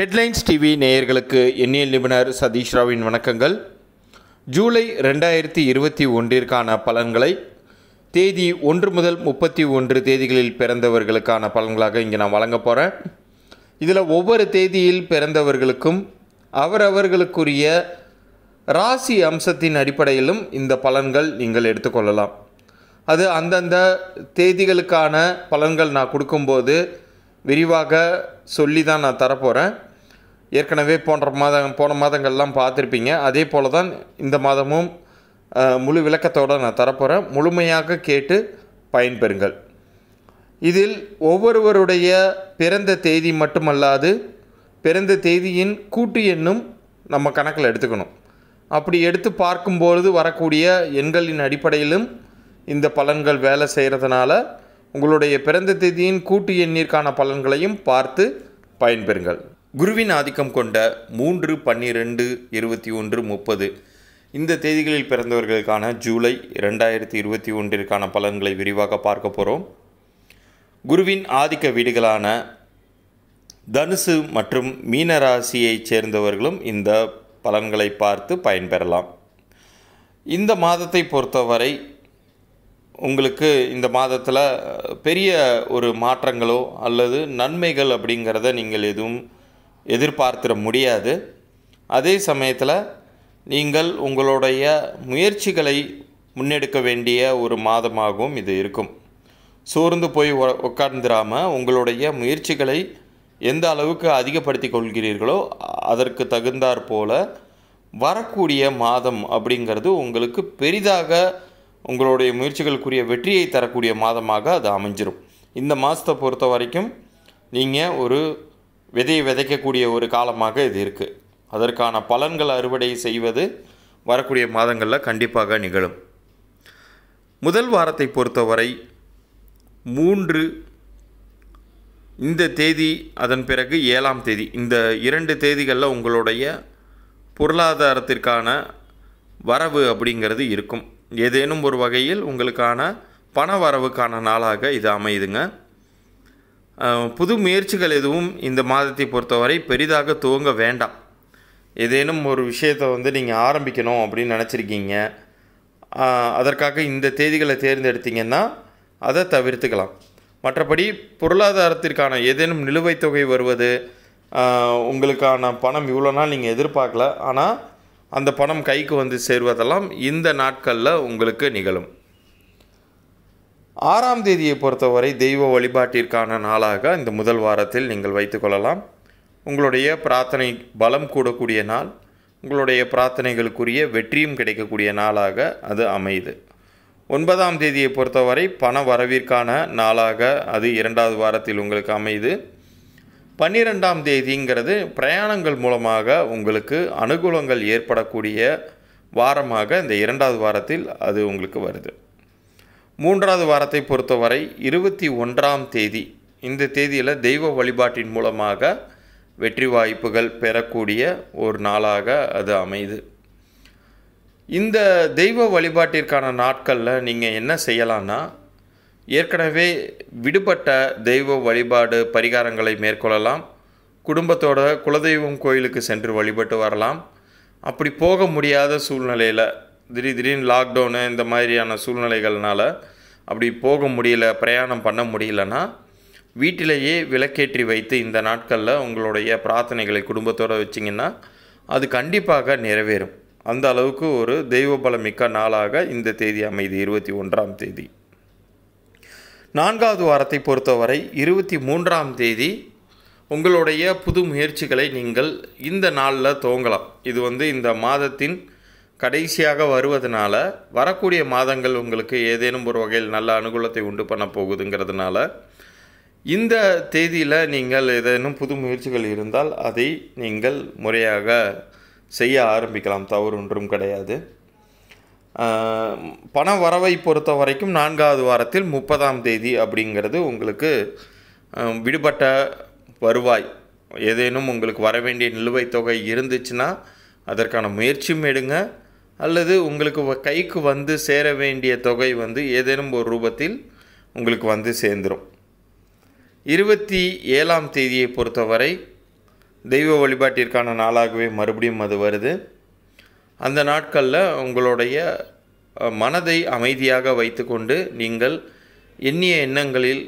headlines TV நேயர்களுக்கு எண்ணியல் நிபுணர் சதீஷ் ராவின் வணக்கங்கள் ஜூலை ரெண்டாயிரத்தி இருபத்தி ஒன்றிற்கான பலன்களை தேதி ஒன்று முதல் முப்பத்தி ஒன்று தேதிகளில் பிறந்தவர்களுக்கான பலன்களாக இங்கே நான் வழங்க போகிறேன் இதில் ஒவ்வொரு தேதியில் பிறந்தவர்களுக்கும் அவரவர்களுக்குரிய ராசி அம்சத்தின் அடிப்படையிலும் இந்த பலன்கள் நீங்கள் எடுத்துக்கொள்ளலாம் அது அந்தந்த தேதிகளுக்கான பலன்கள் நான் கொடுக்கும்போது விரிவாக சொல்லி தான் நான் தரப்போகிறேன் ஏற்கனவே போன்ற மாதம் போன மாதங்கள்லாம் பார்த்துருப்பீங்க அதே போல் தான் இந்த மாதமும் முழு விளக்கத்தோடு நான் தரப்போகிறேன் முழுமையாக கேட்டு பயன்பெறுங்கள் இதில் ஒவ்வொருவருடைய பிறந்த தேதி மட்டுமல்லாது பிறந்த தேதியின் கூட்டு எண்ணும் நம்ம கணக்கில் எடுத்துக்கணும் அப்படி எடுத்து பார்க்கும்பொழுது வரக்கூடிய எண்களின் அடிப்படையிலும் இந்த பலன்கள் வேலை செய்கிறதுனால உங்களுடைய பிறந்த தேதியின் கூட்டு எண்ணிற்கான பலன்களையும் பார்த்து பயன்பெறுங்கள் குருவின் ஆதிக்கம் கொண்ட மூன்று பன்னிரெண்டு இருபத்தி ஒன்று முப்பது இந்த தேதிகளில் பிறந்தவர்களுக்கான ஜூலை ரெண்டாயிரத்தி இருபத்தி ஒன்றிற்கான பலன்களை விரிவாக பார்க்க போகிறோம் குருவின் ஆதிக்க வீடுகளான தனுசு மற்றும் மீனராசியைச் சேர்ந்தவர்களும் இந்த பலன்களை பார்த்து பயன்பெறலாம் இந்த மாதத்தை பொறுத்தவரை உங்களுக்கு இந்த மாதத்தில் பெரிய ஒரு மாற்றங்களோ அல்லது நன்மைகள் அப்படிங்கிறத நீங்கள் எதுவும் எதிர்பார்த்திட முடியாது அதே சமயத்தில் நீங்கள் உங்களுடைய முயற்சிகளை முன்னெடுக்க வேண்டிய ஒரு மாதமாகவும் இது இருக்கும் சோர்ந்து போய் உட்கார்ந்துடாமல் உங்களுடைய முயற்சிகளை எந்த அளவுக்கு அதிகப்படுத்தி கொள்கிறீர்களோ அதற்கு தகுந்தாற் போல வரக்கூடிய மாதம் அப்படிங்கிறது உங்களுக்கு பெரிதாக உங்களுடைய முயற்சிகளுக்குரிய வெற்றியை தரக்கூடிய மாதமாக அது அமைஞ்சிரும் இந்த மாதத்தை பொறுத்த வரைக்கும் நீங்கள் ஒரு விதையை விதைக்கக்கூடிய ஒரு காலமாக இது இருக்குது அதற்கான பலன்கள் அறுவடை செய்வது வரக்கூடிய மாதங்களில் கண்டிப்பாக நிகழும் முதல் வாரத்தை பொறுத்தவரை மூன்று இந்த தேதி அதன் பிறகு ஏழாம் தேதி இந்த இரண்டு தேதிகளில் உங்களுடைய பொருளாதாரத்திற்கான வரவு அப்படிங்கிறது இருக்கும் ஏதேனும் ஒரு வகையில் உங்களுக்கான பண வரவுக்கான நாளாக இது அமையுதுங்க புது முயற்சிகள் எதுவும் இந்த மாதத்தை பொறுத்தவரை பெரிதாக துவங்க வேண்டாம் ஏதேனும் ஒரு விஷயத்தை வந்து நீங்கள் ஆரம்பிக்கணும் அப்படின்னு நினச்சிருக்கீங்க அதற்காக இந்த தேதிகளை தேர்ந்தெடுத்தீங்கன்னா அதை தவிர்த்துக்கலாம் மற்றபடி பொருளாதாரத்திற்கான ஏதேனும் நிலுவைத் தொகை வருவது உங்களுக்கான பணம் இவ்வளோ நாள் நீங்கள் எதிர்பார்க்கல ஆனால் அந்த பணம் கைக்கு வந்து சேர்வதெல்லாம் இந்த நாட்களில் உங்களுக்கு நிகழும் ஆறாம் தேதியை பொறுத்தவரை தெய்வ வழிபாட்டிற்கான நாளாக இந்த முதல் வாரத்தில் நீங்கள் வைத்துக்கொள்ளலாம் உங்களுடைய பிரார்த்தனை பலம் கூடக்கூடிய நாள் உங்களுடைய பிரார்த்தனைகளுக்குரிய வெற்றியும் கிடைக்கக்கூடிய நாளாக அது அமையுது ஒன்பதாம் தேதியை பொறுத்தவரை பண வரவிற்கான நாளாக அது இரண்டாவது வாரத்தில் உங்களுக்கு அமையுது பன்னிரெண்டாம் தேதிங்கிறது பிரயாணங்கள் மூலமாக உங்களுக்கு அனுகூலங்கள் ஏற்படக்கூடிய வாரமாக இந்த இரண்டாவது வாரத்தில் அது உங்களுக்கு வருது மூன்றாவது வாரத்தை பொறுத்தவரை இருபத்தி ஒன்றாம் தேதி இந்த தேதியில் தெய்வ வழிபாட்டின் மூலமாக வெற்றி வாய்ப்புகள் பெறக்கூடிய ஒரு நாளாக அது அமைது இந்த தெய்வ வழிபாட்டிற்கான நாட்களில் நீங்கள் என்ன செய்யலான்னா ஏற்கனவே விடுபட்ட தெய்வ வழிபாடு பரிகாரங்களை மேற்கொள்ளலாம் குடும்பத்தோட குலதெய்வம் கோயிலுக்கு சென்று வழிபட்டு வரலாம் அப்படி போக முடியாத சூழ்நிலையில் திடீர் திடீர்னு லாக்டவுனு இந்த மாதிரியான சூழ்நிலைகள்னால் அப்படி போக முடியல பிரயாணம் பண்ண முடியலன்னா வீட்டிலேயே விளக்கேற்றி வைத்து இந்த நாட்களில் உங்களுடைய பிரார்த்தனைகளை குடும்பத்தோடு வச்சிங்கன்னா அது கண்டிப்பாக நிறைவேறும் அந்த அளவுக்கு ஒரு தெய்வபலமிக்க நாளாக இந்த தேதி அமைதி இருபத்தி ஒன்றாம் தேதி நான்காவது வாரத்தை பொறுத்தவரை இருபத்தி மூன்றாம் தேதி உங்களுடைய புது முயற்சிகளை நீங்கள் இந்த நாளில் துவங்கலாம் இது வந்து இந்த மாதத்தின் கடைசியாக வருவதனால வரக்கூடிய மாதங்கள் உங்களுக்கு ஏதேனும் ஒரு வகையில் நல்ல அனுகூலத்தை உண்டு பண்ண போகுதுங்கிறதுனால இந்த தேதியில் நீங்கள் ஏதேனும் புது முயற்சிகள் இருந்தால் அதை நீங்கள் முறையாக செய்ய ஆரம்பிக்கலாம் தவறு ஒன்றும் கிடையாது பண வரவை பொறுத்த வரைக்கும் நான்காவது வாரத்தில் முப்பதாம் தேதி அப்படிங்கிறது உங்களுக்கு விடுபட்ட வருவாய் ஏதேனும் உங்களுக்கு வர வேண்டிய நிலுவைத் தொகை இருந்துச்சுன்னா அதற்கான முயற்சியும் எடுங்க அல்லது உங்களுக்கு கைக்கு வந்து சேர வேண்டிய தொகை வந்து ஏதேனும் ஒரு ரூபத்தில் உங்களுக்கு வந்து சேர்ந்துடும் இருபத்தி ஏழாம் தேதியை பொறுத்தவரை தெய்வ வழிபாட்டிற்கான நாளாகவே மறுபடியும் அது வருது அந்த நாட்களில் உங்களுடைய மனதை அமைதியாக வைத்துக்கொண்டு நீங்கள் எண்ணிய எண்ணங்களில்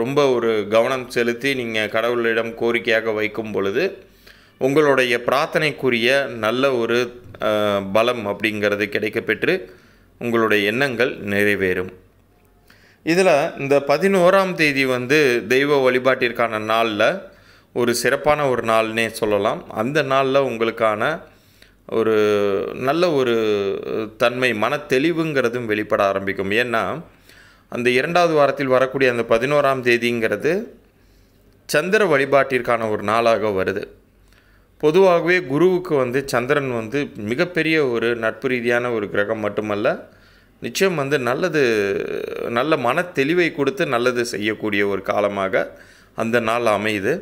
ரொம்ப ஒரு கவனம் செலுத்தி நீங்கள் கடவுளிடம் கோரிக்கையாக வைக்கும் பொழுது உங்களுடைய பிரார்த்தனைக்குரிய நல்ல ஒரு பலம் அப்படிங்கிறது கிடைக்கப்பெற்று உங்களுடைய எண்ணங்கள் நிறைவேறும் இதில் இந்த பதினோராம் தேதி வந்து தெய்வ வழிபாட்டிற்கான நாளில் ஒரு சிறப்பான ஒரு நாள்னே சொல்லலாம் அந்த நாளில் உங்களுக்கான ஒரு நல்ல ஒரு தன்மை மன தெளிவுங்கிறதும் வெளிப்பட ஆரம்பிக்கும் ஏன்னா அந்த இரண்டாவது வாரத்தில் வரக்கூடிய அந்த பதினோராம் தேதிங்கிறது சந்திர வழிபாட்டிற்கான ஒரு நாளாக வருது பொதுவாகவே குருவுக்கு வந்து சந்திரன் வந்து மிகப்பெரிய ஒரு நட்பு ரீதியான ஒரு கிரகம் மட்டுமல்ல நிச்சயம் வந்து நல்லது நல்ல மன தெளிவை கொடுத்து நல்லது செய்யக்கூடிய ஒரு காலமாக அந்த நாள் அமையுது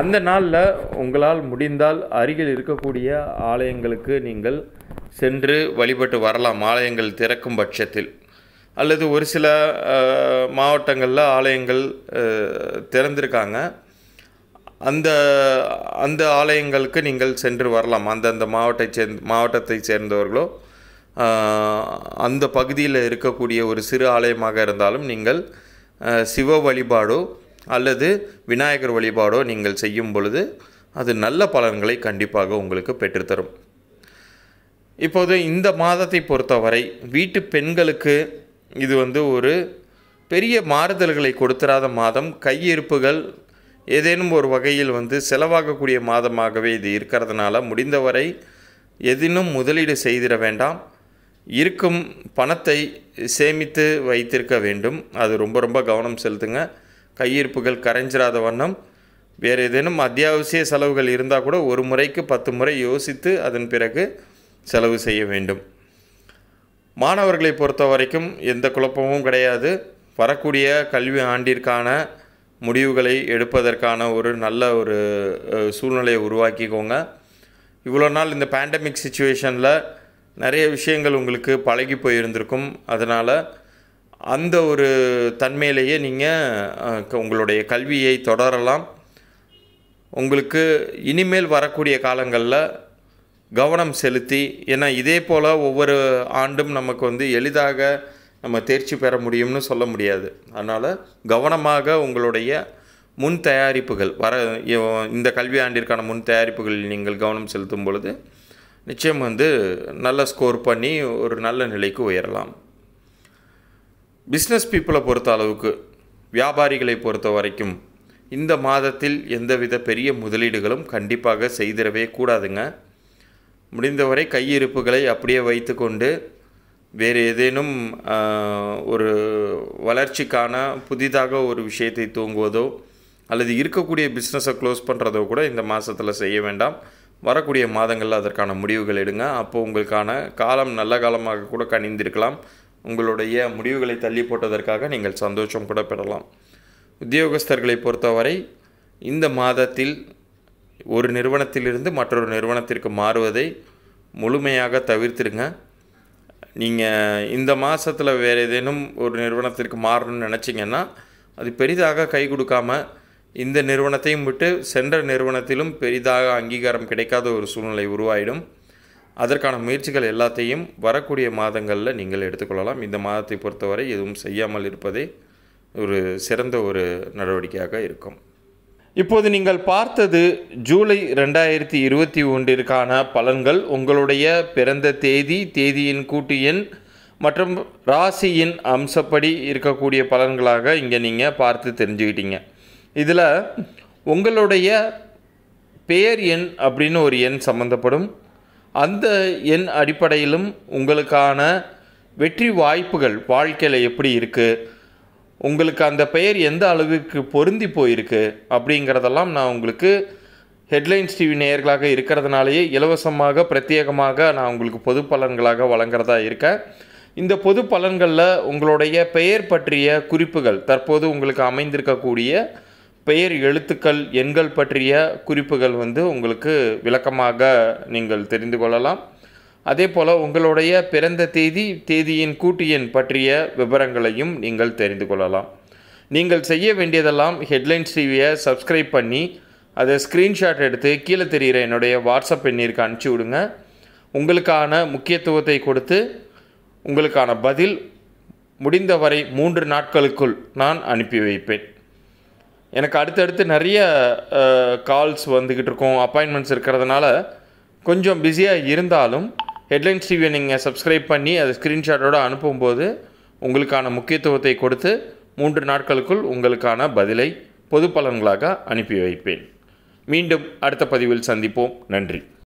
அந்த நாளில் உங்களால் முடிந்தால் அருகில் இருக்கக்கூடிய ஆலயங்களுக்கு நீங்கள் சென்று வழிபட்டு வரலாம் ஆலயங்கள் திறக்கும் பட்சத்தில் அல்லது ஒரு சில மாவட்டங்களில் ஆலயங்கள் திறந்திருக்காங்க அந்த அந்த ஆலயங்களுக்கு நீங்கள் சென்று வரலாம் அந்தந்த மாவட்டத்தை சேர்ந்த மாவட்டத்தை சேர்ந்தவர்களோ அந்த பகுதியில் இருக்கக்கூடிய ஒரு சிறு ஆலயமாக இருந்தாலும் நீங்கள் சிவ வழிபாடோ அல்லது விநாயகர் வழிபாடோ நீங்கள் செய்யும் பொழுது அது நல்ல பலன்களை கண்டிப்பாக உங்களுக்கு பெற்றுத்தரும் இப்போது இந்த மாதத்தை பொறுத்தவரை வீட்டு பெண்களுக்கு இது வந்து ஒரு பெரிய மாறுதல்களை கொடுத்துராத மாதம் கையிருப்புகள் ஏதேனும் ஒரு வகையில் வந்து செலவாகக்கூடிய மாதமாகவே இது இருக்கிறதுனால முடிந்தவரை எதினும் முதலீடு செய்திட வேண்டாம் இருக்கும் பணத்தை சேமித்து வைத்திருக்க வேண்டும் அது ரொம்ப ரொம்ப கவனம் செலுத்துங்க கையிருப்புகள் கரைஞ்சிராத வண்ணம் வேறு ஏதேனும் அத்தியாவசிய செலவுகள் இருந்தால் கூட ஒரு முறைக்கு பத்து முறை யோசித்து அதன் பிறகு செலவு செய்ய வேண்டும் மாணவர்களை பொறுத்த வரைக்கும் எந்த குழப்பமும் கிடையாது வரக்கூடிய கல்வி ஆண்டிற்கான முடிவுகளை எடுப்பதற்கான ஒரு நல்ல ஒரு சூழ்நிலையை உருவாக்கிக்கோங்க இவ்வளோ நாள் இந்த பேண்டமிக் சுச்சுவேஷனில் நிறைய விஷயங்கள் உங்களுக்கு பழகி போயிருந்திருக்கும் அதனால் அந்த ஒரு தன்மையிலேயே நீங்கள் உங்களுடைய கல்வியை தொடரலாம் உங்களுக்கு இனிமேல் வரக்கூடிய காலங்களில் கவனம் செலுத்தி ஏன்னா இதே போல் ஒவ்வொரு ஆண்டும் நமக்கு வந்து எளிதாக நம்ம தேர்ச்சி பெற முடியும்னு சொல்ல முடியாது அதனால் கவனமாக உங்களுடைய முன் தயாரிப்புகள் வர இந்த கல்வி ஆண்டிற்கான முன் தயாரிப்புகளில் நீங்கள் கவனம் செலுத்தும் பொழுது நிச்சயம் வந்து நல்ல ஸ்கோர் பண்ணி ஒரு நல்ல நிலைக்கு உயரலாம் பிஸ்னஸ் பீப்புளை பொறுத்த அளவுக்கு வியாபாரிகளை பொறுத்த வரைக்கும் இந்த மாதத்தில் எந்தவித பெரிய முதலீடுகளும் கண்டிப்பாக செய்திடவே கூடாதுங்க முடிந்தவரை கையிருப்புகளை அப்படியே வைத்துக்கொண்டு வேறு ஏதேனும் ஒரு வளர்ச்சிக்கான புதிதாக ஒரு விஷயத்தை தூங்குவதோ அல்லது இருக்கக்கூடிய பிஸ்னஸை க்ளோஸ் பண்ணுறதோ கூட இந்த மாதத்தில் செய்ய வேண்டாம் வரக்கூடிய மாதங்களில் அதற்கான முடிவுகள் எடுங்க அப்போது உங்களுக்கான காலம் நல்ல காலமாக கூட கணிந்திருக்கலாம் உங்களுடைய முடிவுகளை தள்ளி போட்டதற்காக நீங்கள் சந்தோஷம் கூட பெறலாம் உத்தியோகஸ்தர்களை பொறுத்தவரை இந்த மாதத்தில் ஒரு நிறுவனத்திலிருந்து மற்றொரு நிறுவனத்திற்கு மாறுவதை முழுமையாக தவிர்த்திருங்க நீங்கள் இந்த மாதத்தில் வேறு ஏதேனும் ஒரு நிறுவனத்திற்கு மாறணும்னு நினச்சிங்கன்னா அது பெரிதாக கை கொடுக்காமல் இந்த நிறுவனத்தையும் விட்டு சென்ற நிறுவனத்திலும் பெரிதாக அங்கீகாரம் கிடைக்காத ஒரு சூழ்நிலை உருவாயிடும் அதற்கான முயற்சிகள் எல்லாத்தையும் வரக்கூடிய மாதங்களில் நீங்கள் எடுத்துக்கொள்ளலாம் இந்த மாதத்தை பொறுத்தவரை எதுவும் செய்யாமல் இருப்பதே ஒரு சிறந்த ஒரு நடவடிக்கையாக இருக்கும் இப்போது நீங்கள் பார்த்தது ஜூலை ரெண்டாயிரத்தி இருபத்தி ஒன்றிற்கான பலன்கள் உங்களுடைய பிறந்த தேதி தேதியின் கூட்டு எண் மற்றும் ராசியின் அம்சப்படி இருக்கக்கூடிய பலன்களாக இங்கே நீங்கள் பார்த்து தெரிஞ்சுக்கிட்டீங்க இதில் உங்களுடைய பெயர் எண் அப்படின்னு ஒரு எண் சம்மந்தப்படும் அந்த எண் அடிப்படையிலும் உங்களுக்கான வெற்றி வாய்ப்புகள் வாழ்க்கையில் எப்படி இருக்குது உங்களுக்கு அந்த பெயர் எந்த அளவுக்கு பொருந்தி போயிருக்கு அப்படிங்கிறதெல்லாம் நான் உங்களுக்கு ஹெட்லைன்ஸ் டிவி நேயர்களாக இருக்கிறதுனாலேயே இலவசமாக பிரத்யேகமாக நான் உங்களுக்கு பொது பலன்களாக வழங்குறதா இருக்கேன் இந்த பொது பலன்களில் உங்களுடைய பெயர் பற்றிய குறிப்புகள் தற்போது உங்களுக்கு அமைந்திருக்கக்கூடிய பெயர் எழுத்துக்கள் எண்கள் பற்றிய குறிப்புகள் வந்து உங்களுக்கு விளக்கமாக நீங்கள் தெரிந்து கொள்ளலாம் அதே போல் உங்களுடைய பிறந்த தேதி தேதியின் கூட்டு எண் பற்றிய விவரங்களையும் நீங்கள் தெரிந்து கொள்ளலாம் நீங்கள் செய்ய வேண்டியதெல்லாம் ஹெட்லைன்ஸ் டிவியை சப்ஸ்கிரைப் பண்ணி அதை ஸ்க்ரீன்ஷாட் எடுத்து கீழே தெரிகிற என்னுடைய வாட்ஸ்அப் எண்ணிற்கு அனுப்பிச்சி விடுங்க உங்களுக்கான முக்கியத்துவத்தை கொடுத்து உங்களுக்கான பதில் முடிந்தவரை மூன்று நாட்களுக்குள் நான் அனுப்பி வைப்பேன் எனக்கு அடுத்தடுத்து நிறைய கால்ஸ் வந்துக்கிட்டு இருக்கும் அப்பாயின்மெண்ட்ஸ் இருக்கிறதுனால கொஞ்சம் பிஸியாக இருந்தாலும் ஹெட்லைன்ஸ் டிவியை நீங்கள் சப்ஸ்கிரைப் பண்ணி அதை ஸ்க்ரீன்ஷாட்டோடு அனுப்பும்போது உங்களுக்கான முக்கியத்துவத்தை கொடுத்து மூன்று நாட்களுக்குள் உங்களுக்கான பதிலை பொது பலன்களாக அனுப்பி வைப்பேன் மீண்டும் அடுத்த பதிவில் சந்திப்போம் நன்றி